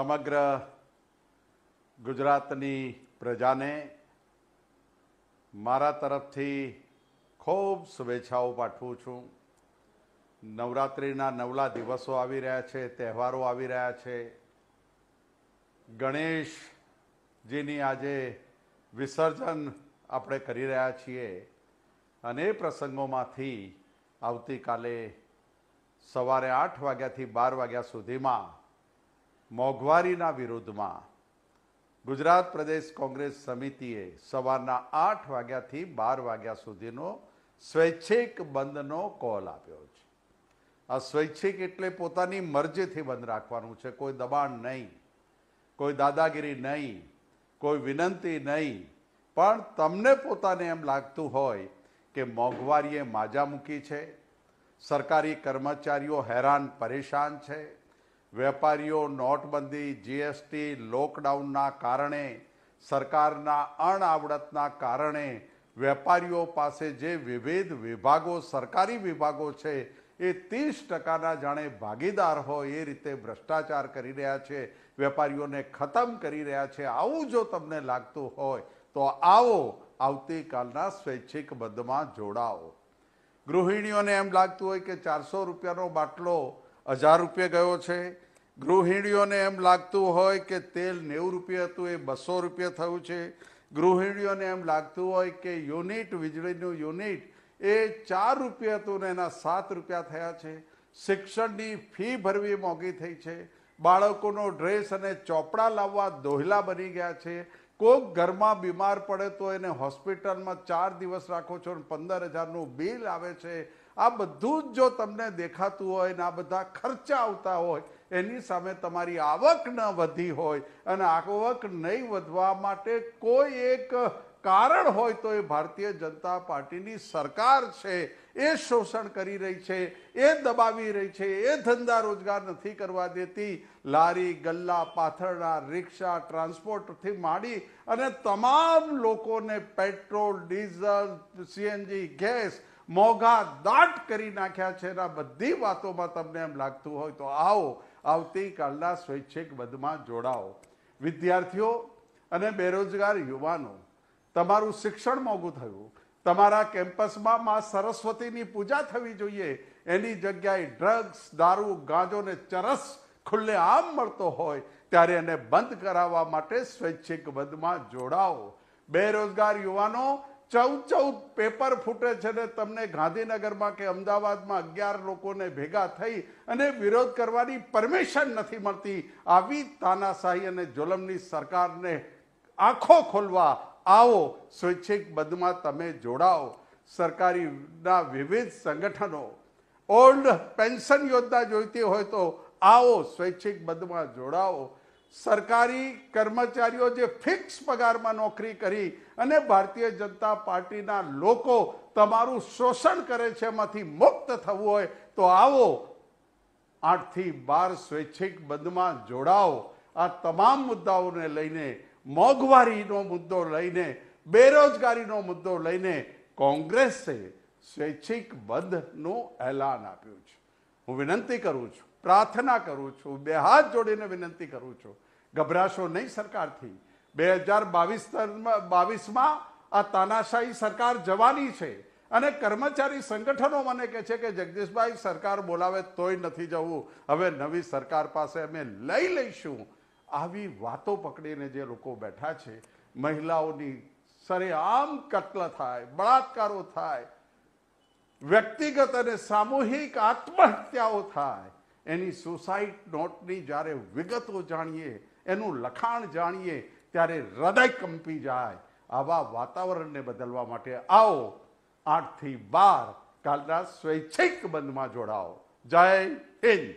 સમગ્ર ગુજરાતની પ્રજાને મારા તરફથી ખૂબ શુભેચ્છાઓ પાઠવું છું નવરાત્રિના નવલા દિવસો આવી રહ્યા છે તહેવારો આવી રહ્યા છે ગણેશજીની આજે વિસર્જન આપણે કરી રહ્યા છીએ અને એ પ્રસંગોમાંથી આવતીકાલે સવારે આઠ વાગ્યાથી બાર વાગ્યા સુધીમાં મોંઘવારીના વિરોધમાં ગુજરાત પ્રદેશ કોંગ્રેસ સમિતિએ સવારના આઠ વાગ્યાથી બાર વાગ્યા સુધીનો સ્વૈચ્છિક બંધનો કોલ આપ્યો છે આ સ્વૈચ્છિક એટલે પોતાની મરજીથી બંધ રાખવાનું છે કોઈ દબાણ નહીં કોઈ દાદાગીરી નહીં કોઈ વિનંતી નહીં પણ તમને પોતાને એમ લાગતું હોય કે મોંઘવારીએ માજા મૂકી છે સરકારી કર્મચારીઓ હેરાન પરેશાન છે વેપારીઓ નોટબંધી જીએસટી લોકડાઉનના કારણે સરકારના અણઆવડતના કારણે વેપારીઓ પાસે જે વિવિધ વિભાગો સરકારી વિભાગો છે એ ત્રીસ ટકાના જાણે ભાગીદાર હોય એ રીતે ભ્રષ્ટાચાર કરી રહ્યા છે વેપારીઓને ખતમ કરી રહ્યા છે આવું જો તમને લાગતું હોય તો આવો આવતીકાલના સ્વૈચ્છિક બંધમાં જોડાઓ ગૃહિણીઓને એમ લાગતું હોય કે ચારસો રૂપિયાનો બાટલો હજાર રૂપિયા ગયો છે ગૃહિણીઓને એમ લાગતું હોય કે તેલ નેવું રૂપિયા હતું એ બસો રૂપિયા થયું છે ગૃહિણીઓને એમ લાગતું હોય કે યુનિટ વીજળીનું યુનિટ એ ચાર રૂપિયા હતું ને એના સાત રૂપિયા થયા છે શિક્ષણની ફી ભરવી મોંઘી થઈ છે બાળકોનો ડ્રેસ અને ચોપડા લાવવા દોહલા બની ગયા છે કોઈક ઘરમાં બીમાર પડે તો એને હોસ્પિટલમાં ચાર દિવસ રાખો છો અને પંદર હજારનું બિલ આવે છે આ બધું જ જો તમને દેખાતું હોય ને આ બધા ખર્ચા આવતા હોય એની સામે તમારી આવક ન વધી હોય અને આવક નહીં વધવા માટે કોઈ એક કારણ હોય તો એ ભારતીય જનતા પાર્ટીની સરકાર છે એ શોષણ કરી રહી છે એ દબાવી રહી છે એ ધંધા રોજગાર નથી કરવા દેતી લારી ગલ્લા પાથરડા રિક્ષા ટ્રાન્સપોર્ટથી માંડી અને તમામ લોકોને પેટ્રોલ ડીઝલ સીએનજી ગેસ મોઘા દાટ કરી નાખ્યા છે આ બધી વાતોમાં તમને એમ લાગતું હોય તો આવો આવતીકાલના સ્વૈચ્છિક બંધમાં જોડાઓ વિદ્યાર્થીઓ અને બેરોજગાર યુવાનો તમારું શિક્ષણ મોંઘું થયું તમારા કેમ્પસમાં માં સરસ્વતીની પૂજા થવી જોઈએ એની જગ્યાએ ડ્રગ્સ દારૂ ગાંજો ને ચરસ ખુલ્લે આમ મળતો હોય ત્યારે એને બંધ કરાવવા માટે સ્વૈચ્છિક બંધમાં જોડાઓ બેરોજગાર યુવાનો ચૌદ ચૌદ પેપર ફૂટે છે ને તમને ગાંધીનગરમાં કે અમદાવાદમાં અગિયાર લોકોને ભેગા થઈ અને વિરોધ કરવાની પરમિશન નથી મળતી આવી તાનાશાહી અને જોલમની સરકારને આંખો ખોલવા આવો સ્વૈચ્છિક બદમાં તમે જોડાઓ સરકારીના વિવિધ સંગઠનો ઓલ્ડ પેન્શન યોજના જોઈતી હોય તો આવો સ્વૈચ્છિક બદમાં જોડાઓ સરકારી કર્મચારીઓ જે ફિક્સ પગારમાં નોકરી કરી અને ભારતીય જનતા પાર્ટીના લોકો તમારું શોષણ કરે છે એમાંથી મુક્ત થવું હોય તો આવો આઠથી બાર સ્વૈચ્છિક બંધમાં જોડાઓ આ તમામ મુદ્દાઓને લઈને મોંઘવારીનો મુદ્દો લઈને બેરોજગારીનો મુદ્દો લઈને કોંગ્રેસે સ્વૈચ્છિક બંધનું એલાન આપ્યું છે હું વિનંતી કરું છું પ્રાર્થના કરું છું બે હાથ જોડીને વિનંતી કરું છું ગભરાશો નહીં સરકારથી બે હજાર બાવીસ બાવીસમાં આ તાનાશાહી સરકાર જવાની છે અને કર્મચારી સંગઠનો મને કહે છે કે જગદીશભાઈ સરકાર બોલાવે તોય નથી જવું હવે નવી સરકાર પાસે અમે લઈ લઈશું આવી વાતો પકડીને જે લોકો બેઠા છે મહિલાઓની સરેઆમ કત્લ થાય બળાત્કારો થાય વ્યક્તિગત અને સામૂહિક આત્મહત્યાઓ થાય એની સુસાઇડ નોટની જ્યારે વિગતો જાણીએ એનું લખાણ જાણીએ ત્યારે હૃદય કંપી જાય આવા વાતાવરણને બદલવા માટે આવો આઠથી બાર કાલના સ્વૈચ્છિક બંધમાં જોડાઓ જય હિન્દ